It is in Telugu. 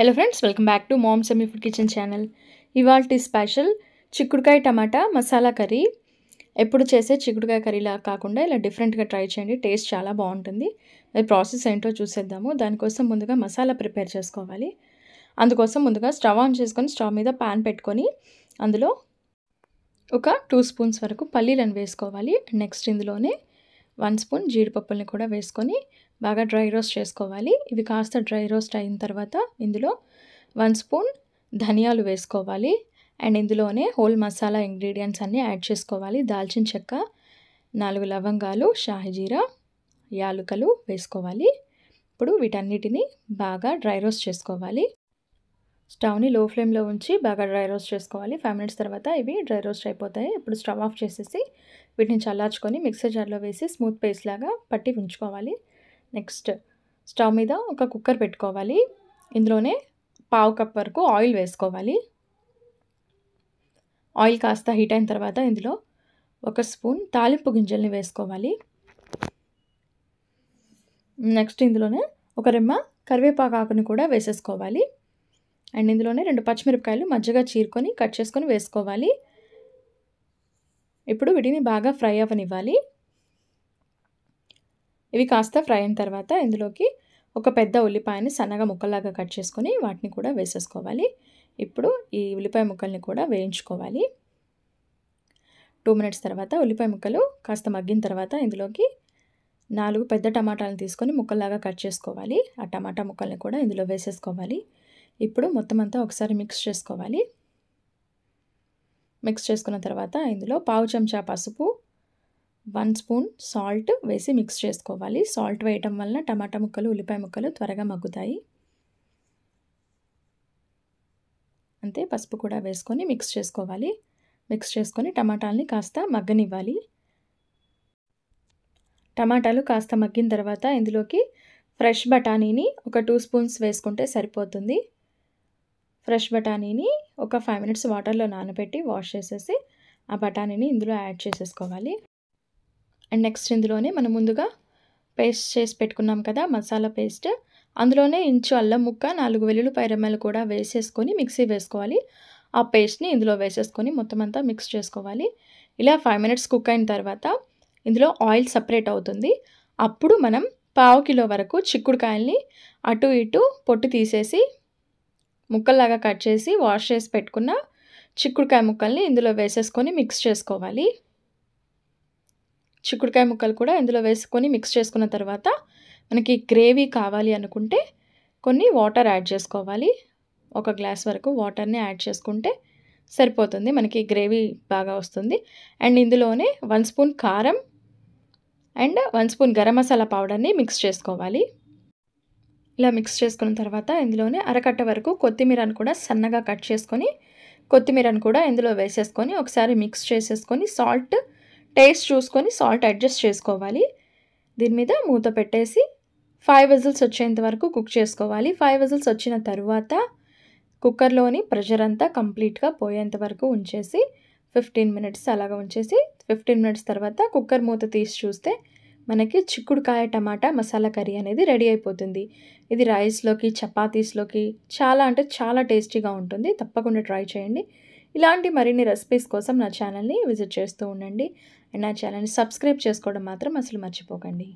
hello friends welcome back to mom semi food kitchen channel ఇవాళ స్పెషల్ చిక్కుడుకాయ టమాటా మసాలా కర్రీ ఎప్పుడు చేసే చిక్కుడుకాయ కర్రీలా కాకుండా ఇలా డిఫరెంట్గా ట్రై చేయండి టేస్ట్ చాలా బాగుంటుంది అది ప్రాసెస్ ఏంటో చూసేద్దాము దానికోసం ముందుగా మసాలా ప్రిపేర్ చేసుకోవాలి అందుకోసం ముందుగా స్టవ్ ఆన్ చేసుకొని స్టవ్ మీద ప్యాన్ పెట్టుకొని అందులో ఒక టూ స్పూన్స్ వరకు పల్లీలను వేసుకోవాలి నెక్స్ట్ ఇందులోనే వన్ స్పూన్ జీడిపప్పుల్ని కూడా వేసుకొని బాగా డ్రై రోస్ట్ చేసుకోవాలి ఇవి కాస్త డ్రై రోస్ట్ అయిన తర్వాత ఇందులో వన్ స్పూన్ ధనియాలు వేసుకోవాలి అండ్ ఇందులోనే హోల్ మసాలా ఇంగ్రీడియంట్స్ అన్నీ యాడ్ చేసుకోవాలి దాల్చిన చెక్క నాలుగు లవంగాలు షాహిజీరా యాలుకలు వేసుకోవాలి ఇప్పుడు వీటన్నిటిని బాగా డ్రై రోస్ట్ చేసుకోవాలి స్టవ్ని లో ఫ్లేమ్లో ఉంచి బాగా డ్రై రోస్ట్ చేసుకోవాలి ఫైవ్ మినిట్స్ తర్వాత ఇవి డ్రై రోస్ట్ అయిపోతాయి ఇప్పుడు స్టవ్ ఆఫ్ చేసేసి వీటిని చల్లార్చుకొని మిక్సర్ జార్లో వేసి స్మూత్ పేస్ట్ లాగా పట్టి ఉంచుకోవాలి నెక్స్ట్ స్టవ్ మీద ఒక కుక్కర్ పెట్టుకోవాలి ఇందులోనే పావు కప్ వరకు ఆయిల్ వేసుకోవాలి ఆయిల్ కాస్త హీట్ అయిన తర్వాత ఇందులో ఒక స్పూన్ తాలింపు గింజల్ని వేసుకోవాలి నెక్స్ట్ ఇందులోనే ఒక రెమ్మ కరివేపాకు ఆకుని కూడా వేసేసుకోవాలి అండ్ ఇందులోనే రెండు పచ్చిమిరపకాయలు మజ్జగా చీరుకొని కట్ చేసుకొని వేసుకోవాలి ఇప్పుడు వీటిని బాగా ఫ్రై అవ్వనివ్వాలి ఇవి కాస్త ఫ్రై అయిన తర్వాత ఇందులోకి ఒక పెద్ద ఉల్లిపాయని సన్నగా ముక్కల్లాగా కట్ చేసుకొని వాటిని కూడా వేసేసుకోవాలి ఇప్పుడు ఈ ఉల్లిపాయ ముక్కల్ని కూడా వేయించుకోవాలి టూ మినిట్స్ తర్వాత ఉల్లిపాయ ముక్కలు కాస్త మగ్గిన తర్వాత ఇందులోకి నాలుగు పెద్ద టమాటాలను తీసుకొని ముక్కల్లాగా కట్ చేసుకోవాలి ఆ టమాటా ముక్కల్ని కూడా ఇందులో వేసేసుకోవాలి ఇప్పుడు మొత్తం అంతా ఒకసారి మిక్స్ చేసుకోవాలి మిక్స్ చేసుకున్న తర్వాత ఇందులో పావు చెంచా పసుపు వన్ స్పూన్ సాల్ట్ వేసి మిక్స్ చేసుకోవాలి సాల్ట్ వేయటం వలన టమాటా ముక్కలు ఉల్లిపాయ ముక్కలు త్వరగా మగ్గుతాయి అంతే పసుపు కూడా వేసుకొని మిక్స్ చేసుకోవాలి మిక్స్ చేసుకొని టమాటాలని కాస్త మగ్గనివ్వాలి టమాటాలు కాస్త మగ్గిన తర్వాత ఇందులోకి ఫ్రెష్ బఠానీని ఒక టూ స్పూన్స్ వేసుకుంటే సరిపోతుంది ఫ్రెష్ బఠానీని ఒక ఫైవ్ మినిట్స్ వాటర్లో నానబెట్టి వాష్ చేసేసి ఆ బఠానీని ఇందులో యాడ్ చేసేసుకోవాలి అండ్ నెక్స్ట్ ఇందులోనే మనం ముందుగా పేస్ట్ చేసి పెట్టుకున్నాం కదా మసాలా పేస్ట్ అందులోనే ఇంచు అల్లం ముక్క నాలుగు వెల్లుల్లి పైరమ్మలు కూడా వేసేసుకొని మిక్సీ వేసుకోవాలి ఆ పేస్ట్ని ఇందులో వేసేసుకొని మొత్తం అంతా మిక్స్ చేసుకోవాలి ఇలా ఫైవ్ మినిట్స్ కుక్ అయిన తర్వాత ఇందులో ఆయిల్ సపరేట్ అవుతుంది అప్పుడు మనం పావు కిలో వరకు చిక్కుడుకాయల్ని అటు ఇటు పొట్టు తీసేసి ముక్కల్లాగా కట్ చేసి వాష్ చేసి పెట్టుకున్న చిక్కుడుకాయ ముక్కల్ని ఇందులో వేసేసుకొని మిక్స్ చేసుకోవాలి చిక్కుడుకాయ ముక్కలు కూడా ఇందులో వేసుకొని మిక్స్ చేసుకున్న తర్వాత మనకి గ్రేవీ కావాలి అనుకుంటే కొన్ని వాటర్ యాడ్ చేసుకోవాలి ఒక గ్లాస్ వరకు వాటర్ని యాడ్ చేసుకుంటే సరిపోతుంది మనకి గ్రేవీ బాగా వస్తుంది అండ్ ఇందులోనే వన్ స్పూన్ కారం and one spoon garam masala పౌడర్ని మిక్స్ చేసుకోవాలి ఇలా మిక్స్ చేసుకున్న తర్వాత ఇందులోనే అరకట్ట వరకు కొత్తిమీరను కూడా సన్నగా కట్ చేసుకొని కొత్తిమీరను కూడా ఇందులో వేసేసుకొని ఒకసారి మిక్స్ చేసేసుకొని సాల్ట్ టేస్ట్ చూసుకొని సాల్ట్ అడ్జస్ట్ చేసుకోవాలి దీని మీద మూత పెట్టేసి ఫైవ్ విజిల్స్ వచ్చేంత వరకు కుక్ చేసుకోవాలి ఫైవ్ విజిల్స్ వచ్చిన తర్వాత కుక్కర్లోని ప్రెషర్ అంతా కంప్లీట్గా పోయేంత వరకు ఉంచేసి ఫిఫ్టీన్ మినిట్స్ అలాగ ఉంచేసి ఫిఫ్టీన్ మినిట్స్ తర్వాత కుక్కర్ మూత తీసి చూస్తే మనకి చిక్కుడుకాయ టమాటా మసాలా కర్రీ అనేది రెడీ అయిపోతుంది ఇది రైస్లోకి చపాతీస్లోకి చాలా అంటే చాలా టేస్టీగా ఉంటుంది తప్పకుండా ట్రై చేయండి ఇలాంటి మరిన్ని రెసిపీస్ కోసం నా ఛానల్ని విజిట్ చేస్తూ ఉండండి అండ్ నా ఛానల్ని సబ్స్క్రైబ్ చేసుకోవడం మాత్రం అసలు మర్చిపోకండి